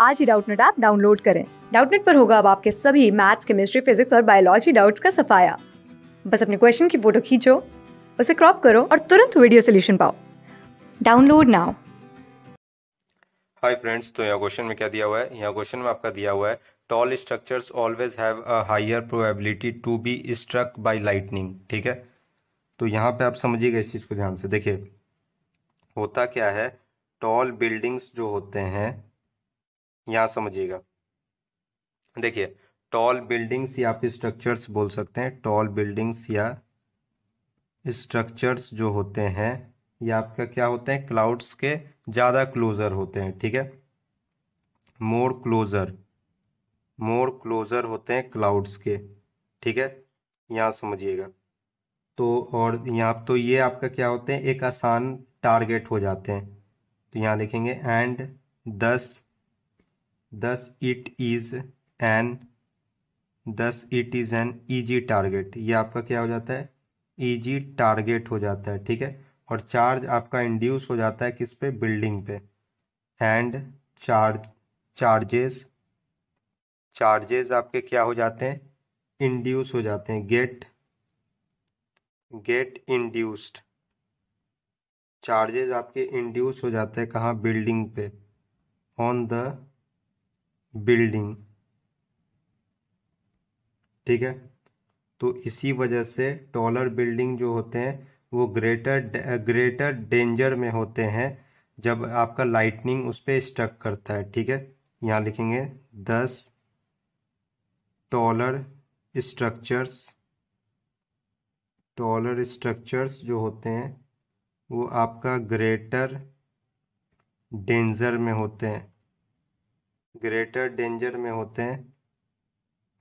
आज ही Doubtnet app download करें डाउटनेट पर होगा अब आपके सभी मैथ्स केमिस्ट्री फिजिक्स और बायोलॉजी डाउट्स का सफाया बस अपने क्वेश्चन की फोटो खींचो उसे क्रॉप करो और तुरंत वीडियो सोल्यूशन पाओ डाउनलोड नाउ हाय फ्रेंड्स तो यहाँ क्वेश्चन में क्या दिया हुआ है यहाँ क्वेश्चन में आपका दिया हुआ है tall structures always have a higher probability to be struck by lightning ठीक है तो यहाँ पे आप समझिएगा इस चीज़ को ध्यान से देखिए होता क्या है टॉल बिल्डिंग्स जो होते हैं यहाँ समझिएगा देखिए टॉल बिल्डिंग्स या आप स्ट्रक्चर्स बोल सकते हैं टॉल बिल्डिंग्स या स्ट्रक्चर्स जो होते हैं ये आपका क्या होते हैं क्लाउड्स के ज़्यादा क्लोजर होते हैं ठीक है मोर क्लोजर मोर क्लोजर होते हैं क्लाउड्स के ठीक है यहाँ समझिएगा तो और यहाँ तो ये आपका क्या होते हैं एक आसान टारगेट हो जाते हैं तो यहाँ देखेंगे and this this it is an this it is an easy target ये आपका क्या हो जाता है ईजी टारगेट हो जाता है ठीक है और चार्ज आपका इंड्यूस हो जाता है किस पे बिल्डिंग पे एंड चार्ज चार्जेस चार्जेस आपके क्या हो जाते हैं इंड्यूस हो जाते हैं गेट गेट इंड्यूस्ड चार्जेस आपके इंड्यूस हो जाते हैं कहाँ बिल्डिंग पे ऑन द बिल्डिंग ठीक है तो इसी वजह से टॉलर बिल्डिंग जो होते हैं वो ग्रेटर ग्रेटर डेंजर में होते हैं जब आपका लाइटनिंग उस पर स्ट्रक करता है ठीक है यहाँ लिखेंगे दस टॉलर स्ट्रक्चर्स टॉलर स्ट्रक्चर्स जो होते हैं वो आपका ग्रेटर डेंजर में होते हैं ग्रेटर डेंजर में होते हैं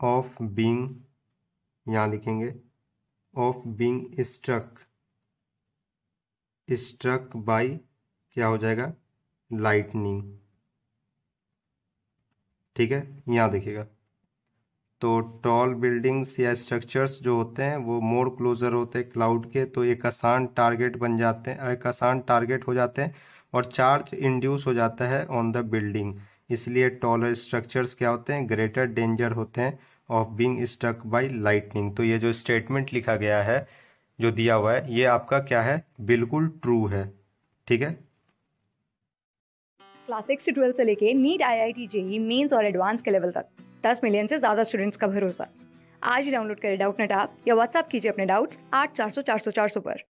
ऑफ बींग यहाँ लिखेंगे of being struck struck by क्या हो जाएगा लाइटनिंग ठीक है यहाँ देखिएगा तो टॉल बिल्डिंग्स या स्ट्रक्चर्स जो होते हैं वो मोर क्लोजर होते हैं क्लाउड के तो एक आसान टारगेट बन जाते हैं एक आसान टारगेट हो जाते हैं और चार्ज इंड्यूस हो जाता है ऑन द बिल्डिंग इसलिए टॉलर स्ट्रक्चर्स क्या होते हैं ग्रेटर डेंजर होते हैं of being struck by lightning तो ये जो स्टेटमेंट लिखा गया है जो दिया हुआ है ये आपका क्या है बिल्कुल ट्रू है ठीक है क्लास सिक्स से ट्वेल्थ से लेके NEET I I T JEE mains और एडवांस के लेवल तक दस मिलियन से ज़्यादा स्टूडेंट्स का भरोसा आज ही डाउनलोड करें डाउट नेट आप या व्हाट्सअप कीजिए अपने डाउट्स आठ चार सौ चार सौ चार सौ पर